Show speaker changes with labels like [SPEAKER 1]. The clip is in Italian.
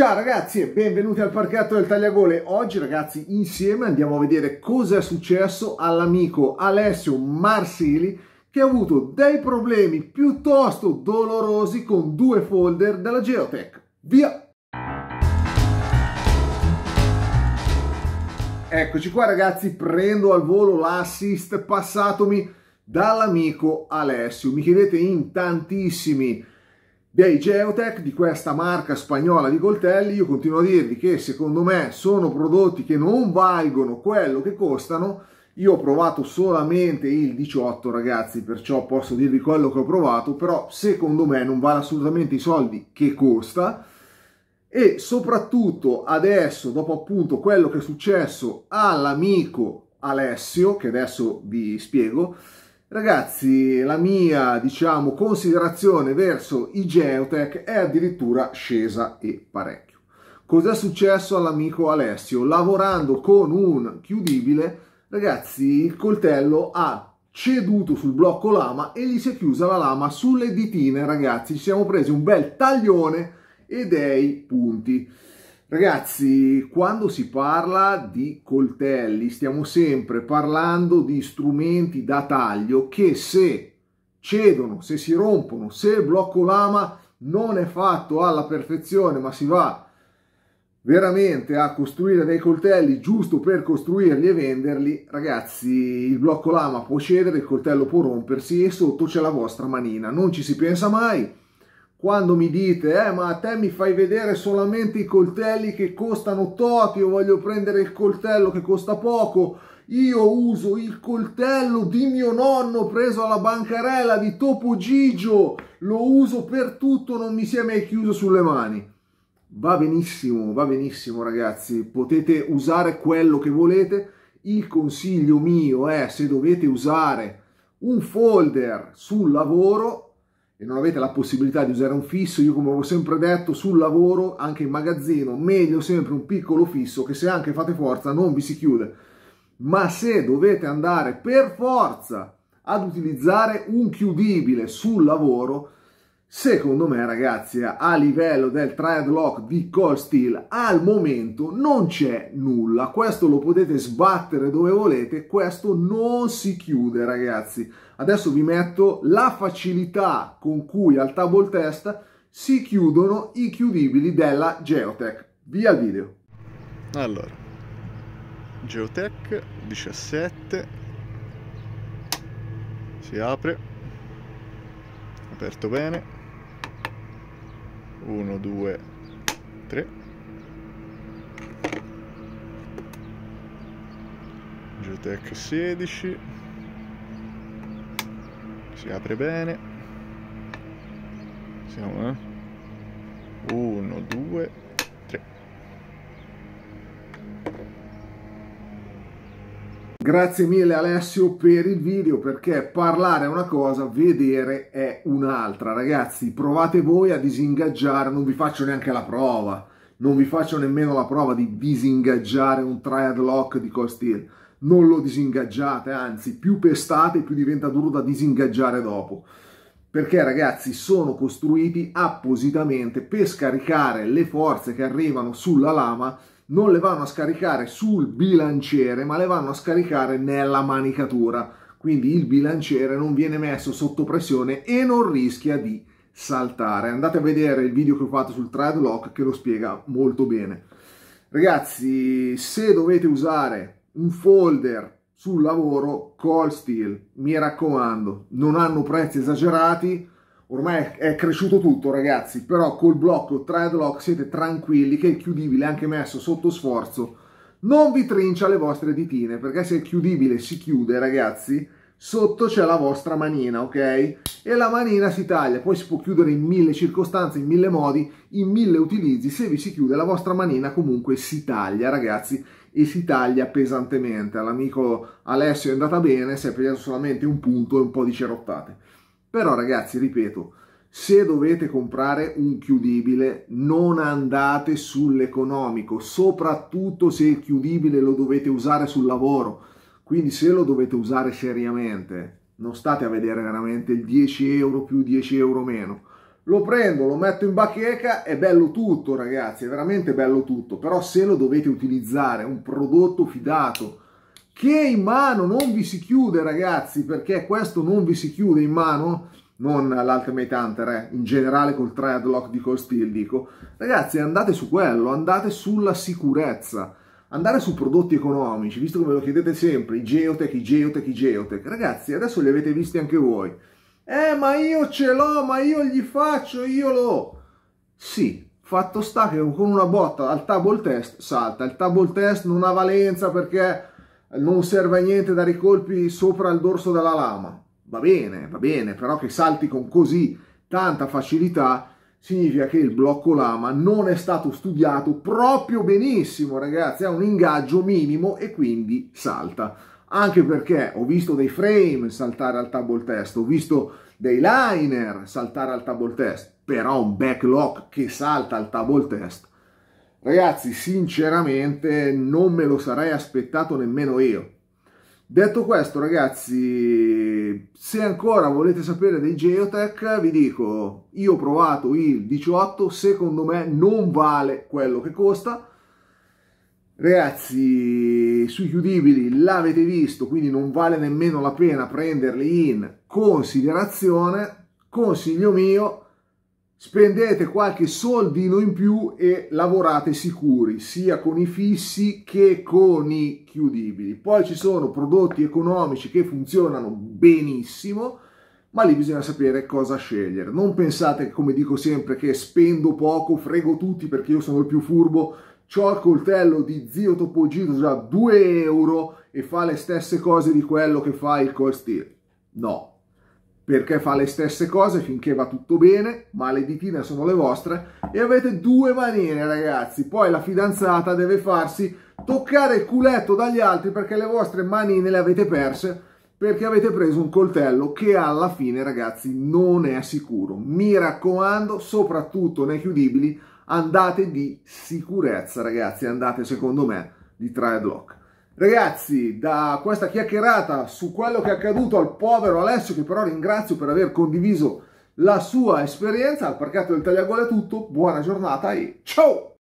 [SPEAKER 1] Ciao ragazzi e benvenuti al parcheggio del Tagliagole. Oggi ragazzi insieme andiamo a vedere cosa è successo all'amico Alessio Marsili che ha avuto dei problemi piuttosto dolorosi con due folder della Geotech. Via! Eccoci qua ragazzi, prendo al volo l'assist passatomi dall'amico Alessio. Mi chiedete in tantissimi dei Geotech, di questa marca spagnola di coltelli, io continuo a dirvi che secondo me sono prodotti che non valgono quello che costano. Io ho provato solamente il 18 ragazzi, perciò posso dirvi quello che ho provato, però secondo me non vale assolutamente i soldi che costa e soprattutto adesso, dopo appunto quello che è successo all'amico Alessio, che adesso vi spiego, Ragazzi, la mia, diciamo, considerazione verso i Geotech è addirittura scesa e parecchio. Cos'è successo all'amico Alessio? Lavorando con un chiudibile, ragazzi, il coltello ha ceduto sul blocco lama e gli si è chiusa la lama sulle ditine, ragazzi. Ci siamo presi un bel taglione e dei punti. Ragazzi, quando si parla di coltelli stiamo sempre parlando di strumenti da taglio che se cedono, se si rompono, se il blocco lama non è fatto alla perfezione ma si va veramente a costruire dei coltelli giusto per costruirli e venderli, ragazzi il blocco lama può cedere, il coltello può rompersi e sotto c'è la vostra manina, non ci si pensa mai quando mi dite, eh, ma a te mi fai vedere solamente i coltelli che costano tot, io voglio prendere il coltello che costa poco, io uso il coltello di mio nonno preso alla bancarella di Topo Gigio, lo uso per tutto, non mi si è mai chiuso sulle mani. Va benissimo, va benissimo ragazzi, potete usare quello che volete, il consiglio mio è se dovete usare un folder sul lavoro e non avete la possibilità di usare un fisso, io come ho sempre detto, sul lavoro, anche in magazzino, meglio sempre un piccolo fisso che se anche fate forza non vi si chiude. Ma se dovete andare per forza ad utilizzare un chiudibile sul lavoro, Secondo me, ragazzi, a livello del triadlock di Cold Steel al momento non c'è nulla. Questo lo potete sbattere dove volete, questo non si chiude, ragazzi. Adesso vi metto la facilità con cui al table test si chiudono i chiudibili della Geotech. Via il video. Allora, Geotech 17 si apre aperto bene 1 2 3 Geotech 16 si apre bene siamo eh 1 2 Grazie mille Alessio per il video perché parlare è una cosa, vedere è un'altra. Ragazzi, provate voi a disingaggiare, non vi faccio neanche la prova, non vi faccio nemmeno la prova di disingaggiare un triad lock di Costeel. Non lo disingaggiate, anzi, più pestate più diventa duro da disingaggiare dopo. Perché ragazzi sono costruiti appositamente per scaricare le forze che arrivano sulla lama non le vanno a scaricare sul bilanciere, ma le vanno a scaricare nella manicatura. Quindi il bilanciere non viene messo sotto pressione e non rischia di saltare. Andate a vedere il video che ho fatto sul Treadlock che lo spiega molto bene. Ragazzi, se dovete usare un folder sul lavoro, Call Steel, mi raccomando, non hanno prezzi esagerati, ormai è cresciuto tutto ragazzi, però col blocco Treadlock siete tranquilli che il chiudibile anche messo sotto sforzo non vi trincia le vostre ditine, perché se il chiudibile si chiude ragazzi, sotto c'è la vostra manina, ok? E la manina si taglia, poi si può chiudere in mille circostanze, in mille modi, in mille utilizzi, se vi si chiude la vostra manina comunque si taglia ragazzi e si taglia pesantemente. All'amico Alessio è andata bene, si è preso solamente un punto e un po' di cerottate. Però ragazzi, ripeto, se dovete comprare un chiudibile non andate sull'economico, soprattutto se il chiudibile lo dovete usare sul lavoro. Quindi se lo dovete usare seriamente, non state a vedere veramente il 10 euro più 10 euro meno. Lo prendo, lo metto in bacheca, è bello tutto ragazzi, è veramente bello tutto, però se lo dovete utilizzare, un prodotto fidato, che in mano non vi si chiude ragazzi perché questo non vi si chiude in mano non l'Ultimate Hunter, eh, in generale col Treadlock di Cold Steel dico, ragazzi andate su quello, andate sulla sicurezza, andare su prodotti economici, visto che me lo chiedete sempre, i Geotech, i Geotech, i Geotech, ragazzi adesso li avete visti anche voi, eh ma io ce l'ho, ma io gli faccio, io lo... Sì, fatto sta che con una botta al table test salta, il table test non ha valenza perché non serve a niente dare i colpi sopra il dorso della lama. Va bene, va bene, però che salti con così tanta facilità significa che il blocco lama non è stato studiato proprio benissimo, ragazzi, ha un ingaggio minimo e quindi salta. Anche perché ho visto dei frame saltare al table test, ho visto dei liner saltare al table test, però un backlock che salta al table test Ragazzi, sinceramente non me lo sarei aspettato nemmeno io. Detto questo, ragazzi, se ancora volete sapere dei Geotech, vi dico, io ho provato il 18, secondo me non vale quello che costa. Ragazzi, sui chiudibili l'avete visto, quindi non vale nemmeno la pena prenderli in considerazione. Consiglio mio, spendete qualche soldino in più e lavorate sicuri sia con i fissi che con i chiudibili poi ci sono prodotti economici che funzionano benissimo ma lì bisogna sapere cosa scegliere non pensate come dico sempre che spendo poco frego tutti perché io sono il più furbo ho il coltello di zio Topogito già 2 euro e fa le stesse cose di quello che fa il Cold Steel no perché fa le stesse cose finché va tutto bene, ma le ditine sono le vostre e avete due maniere ragazzi, poi la fidanzata deve farsi toccare il culetto dagli altri perché le vostre manine le avete perse perché avete preso un coltello che alla fine ragazzi non è sicuro, mi raccomando soprattutto nei chiudibili andate di sicurezza ragazzi, andate secondo me di Triadlock. Ragazzi, da questa chiacchierata su quello che è accaduto al povero Alessio, che però ringrazio per aver condiviso la sua esperienza, al parcheggio del Tagliagole è tutto, buona giornata e ciao!